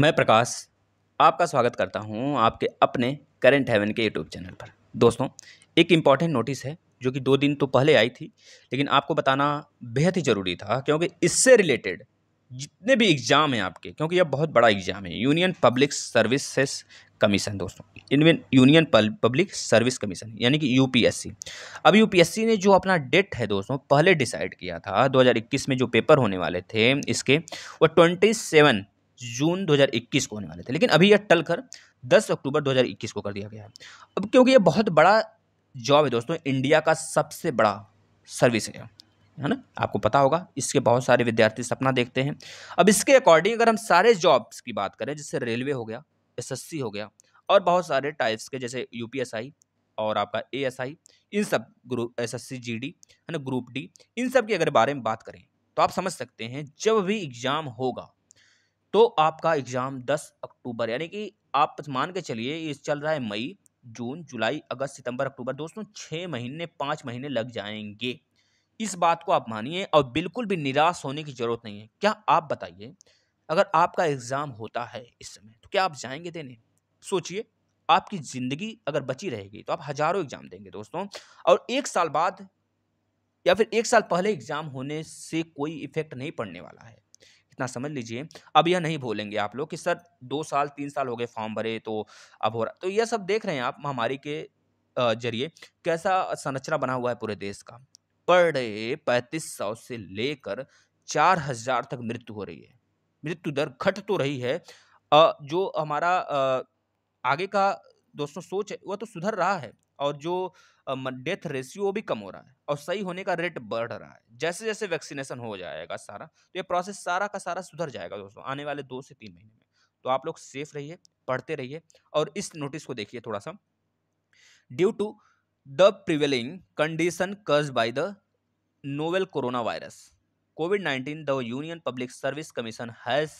मैं प्रकाश आपका स्वागत करता हूं आपके अपने करेंट हेवन के यूट्यूब चैनल पर दोस्तों एक इम्पॉर्टेंट नोटिस है जो कि दो दिन तो पहले आई थी लेकिन आपको बताना बेहद ही ज़रूरी था क्योंकि इससे रिलेटेड जितने भी एग्ज़ाम हैं आपके क्योंकि यह बहुत बड़ा एग्ज़ाम है यूनियन पब्लिक सर्विसेस कमीशन दोस्तों इनमें यूनियन पब्लिक सर्विस कमीशन यानी कि यूपीएससी अब यूपीएससी ने जो अपना डेट है दोस्तों पहले डिसाइड किया था 2021 में जो पेपर होने वाले थे इसके वो 27 जून 2021 को होने वाले थे लेकिन अभी यह टल कर दस अक्टूबर 2021 को कर दिया गया है अब क्योंकि ये बहुत बड़ा जॉब है दोस्तों इंडिया का सबसे बड़ा सर्विस है है ना आपको पता होगा इसके बहुत सारे विद्यार्थी सपना देखते हैं अब इसके अकॉर्डिंग अगर हम सारे जॉब्स की बात करें जैसे रेलवे हो गया एस हो गया और बहुत सारे टाइप्स के जैसे यू और आपका ए इन सब ग्रुप जी डी है ना ग्रुप डी इन सब के अगर बारे में बात करें तो आप समझ सकते हैं जब भी एग्ज़ाम होगा तो आपका एग्ज़ाम 10 अक्टूबर यानी कि आप मान के चलिए ये चल रहा है मई जून जुलाई अगस्त सितंबर अक्टूबर दोस्तों छः महीने पाँच महीने लग जाएंगे इस बात को आप मानिए और बिल्कुल भी निराश होने की ज़रूरत नहीं है क्या आप बताइए अगर आपका एग्ज़ाम होता है इस समय तो क्या आप जाएंगे देने सोचिए आपकी ज़िंदगी अगर बची रहेगी तो आप हज़ारों एग्ज़ाम देंगे दोस्तों और एक साल बाद या फिर एक साल पहले एग्ज़ाम होने से कोई इफ़ेक्ट नहीं पड़ने वाला है इतना समझ लीजिए अब यह नहीं भूलेंगे आप लोग कि सर दो साल तीन साल हो गए फॉर्म भरे तो अब हो रहा तो यह सब देख रहे हैं आप महामारी के जरिए कैसा संरचना बना हुआ है पूरे देश का पर डे पैंतीस सौ से लेकर चार हजार तक मृत्यु हो रही है मृत्यु दर घट तो रही है जो हमारा आगे का दोस्तों सोच है वह तो सुधर रहा है और जो डेथ रेशियो वो भी कम हो रहा है और सही होने का रेट बढ़ रहा है जैसे जैसे वैक्सीनेशन हो जाएगा सारा तो ये प्रोसेस सारा का सारा सुधर जाएगा दोस्तों आने वाले दो से तीन महीने में तो आप लोग सेफ रहिए पढ़ते रहिए और इस नोटिस को देखिए थोड़ा सा due to the prevailing condition कर्ज by the novel corona virus Covid nineteen the Union Public Service Commission has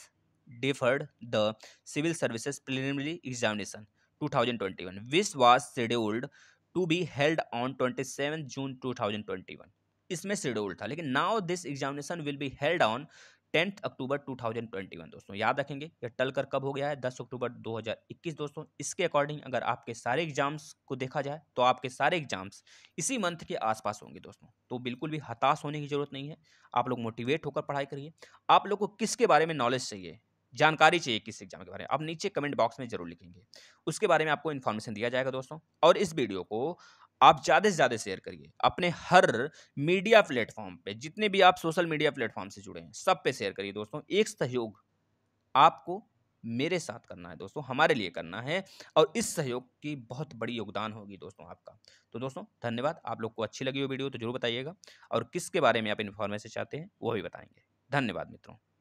deferred the civil services preliminary examination 2021 which was scheduled to be held on 27 June 2021 इसमें scheduled था लेकिन now this examination will be held on tenth October 2021 दोस्तों याद रखेंगे ये टल कर कब हो गया है 10 अक्टूबर 2021 दोस्तों इसके अकॉर्डिंग अगर आपके सारे एग्जाम्स को देखा जाए तो आपके सारे एग्जाम्स इसी मंथ के आसपास होंगे दोस्तों तो बिल्कुल भी हताश होने की जरूरत नहीं है आप लोग मोटिवेट होकर पढ़ाई करिए आप लोग को किसके बारे में नॉलेज चाहिए जानकारी चाहिए किस एग्जाम के बारे में आप नीचे कमेंट बॉक्स में जरूर लिखेंगे उसके बारे में आपको इन्फॉर्मेशन दिया जाएगा दोस्तों और इस वीडियो को आप ज़्यादा से ज़्यादा शेयर करिए अपने हर मीडिया प्लेटफॉर्म पे जितने भी आप सोशल मीडिया प्लेटफॉर्म से जुड़े हैं सब पे शेयर करिए दोस्तों एक सहयोग आपको मेरे साथ करना है दोस्तों हमारे लिए करना है और इस सहयोग की बहुत बड़ी योगदान होगी दोस्तों आपका तो दोस्तों धन्यवाद आप लोग को अच्छी लगी हो वीडियो तो जरूर बताइएगा और किसके बारे में आप इन्फॉर्मेशन चाहते हैं वो भी बताएंगे धन्यवाद मित्रों